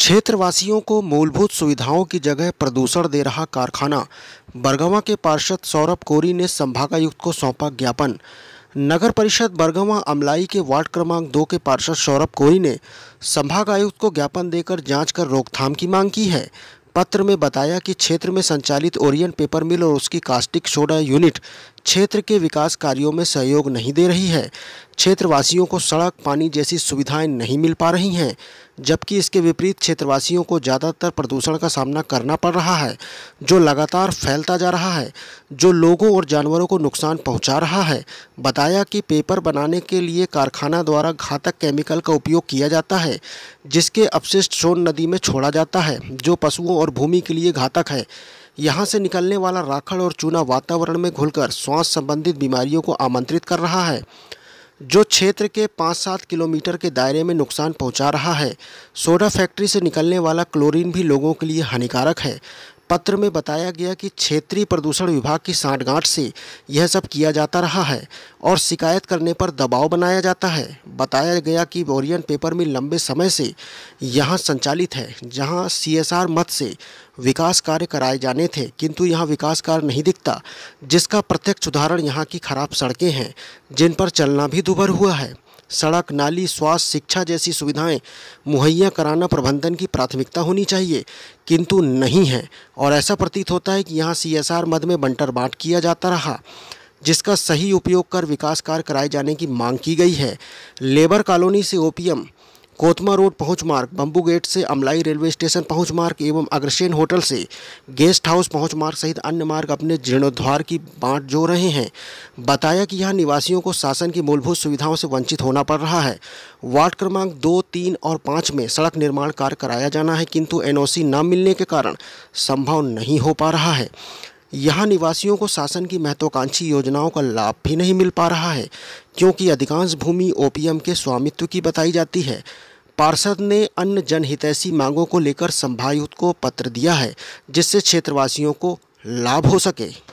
क्षेत्रवासियों को मूलभूत सुविधाओं की जगह प्रदूषण दे रहा कारखाना बरगवा के पार्षद सौरभ कोरी ने संभागायुक्त को सौंपा ज्ञापन नगर परिषद बरगवा अमलाई के वार्ड क्रमांक दो के पार्षद सौरभ कोरी ने संभागायुक्त को ज्ञापन देकर जांच कर रोकथाम की मांग की है पत्र में बताया कि क्षेत्र में संचालित ओरियन पेपर मिल और उसकी कास्टिक सोडा यूनिट क्षेत्र के विकास कार्यों में सहयोग नहीं दे रही है क्षेत्रवासियों को सड़क पानी जैसी सुविधाएं नहीं मिल पा रही हैं जबकि इसके विपरीत क्षेत्रवासियों को ज़्यादातर प्रदूषण का सामना करना पड़ रहा है जो लगातार फैलता जा रहा है जो लोगों और जानवरों को नुकसान पहुंचा रहा है बताया कि पेपर बनाने के लिए कारखाना द्वारा घातक केमिकल का उपयोग किया जाता है जिसके अपशिष्ट सोन नदी में छोड़ा जाता है जो पशुओं और भूमि के लिए घातक है यहाँ से निकलने वाला राखड़ और चूना वातावरण में घुलकर श्वास संबंधित बीमारियों को आमंत्रित कर रहा है जो क्षेत्र के पाँच सात किलोमीटर के दायरे में नुकसान पहुंचा रहा है सोडा फैक्ट्री से निकलने वाला क्लोरीन भी लोगों के लिए हानिकारक है पत्र में बताया गया कि क्षेत्रीय प्रदूषण विभाग की साठगांठ से यह सब किया जाता रहा है और शिकायत करने पर दबाव बनाया जाता है बताया गया कि ओरियन पेपर मिल लंबे समय से यहाँ संचालित है जहाँ सीएसआर मत से विकास कार्य कराए जाने थे किंतु यहाँ विकास कार्य नहीं दिखता जिसका प्रत्यक्ष उदाहरण यहाँ की खराब सड़कें हैं जिन पर चलना भी दुभर हुआ है सड़क नाली स्वास्थ्य शिक्षा जैसी सुविधाएं मुहैया कराना प्रबंधन की प्राथमिकता होनी चाहिए किंतु नहीं है और ऐसा प्रतीत होता है कि यहाँ सी एस मद में बंटर बांट किया जाता रहा जिसका सही उपयोग कर विकास कार्य कराए जाने की मांग की गई है लेबर कॉलोनी से ओपीएम कोतमा रोड पहुंच मार्ग बम्बू गेट से अमलाई रेलवे स्टेशन पहुंच मार्ग एवं अग्रसेन होटल से गेस्ट हाउस पहुंच मार्ग सहित अन्य मार्ग अपने जीर्णोद्वार की बांट जो रहे हैं बताया कि यहाँ निवासियों को शासन की मूलभूत सुविधाओं से वंचित होना पड़ रहा है वार्ड क्रमांक दो तीन और पाँच में सड़क निर्माण कार्य कराया जाना है किंतु एन न मिलने के कारण संभव नहीं हो पा रहा है यहाँ निवासियों को शासन की महत्वाकांक्षी योजनाओं का लाभ भी नहीं मिल पा रहा है क्योंकि अधिकांश भूमि ओपीएम के स्वामित्व की बताई जाती है पार्षद ने अन्य जनहितैषी मांगों को लेकर संभायुक्त को पत्र दिया है जिससे क्षेत्रवासियों को लाभ हो सके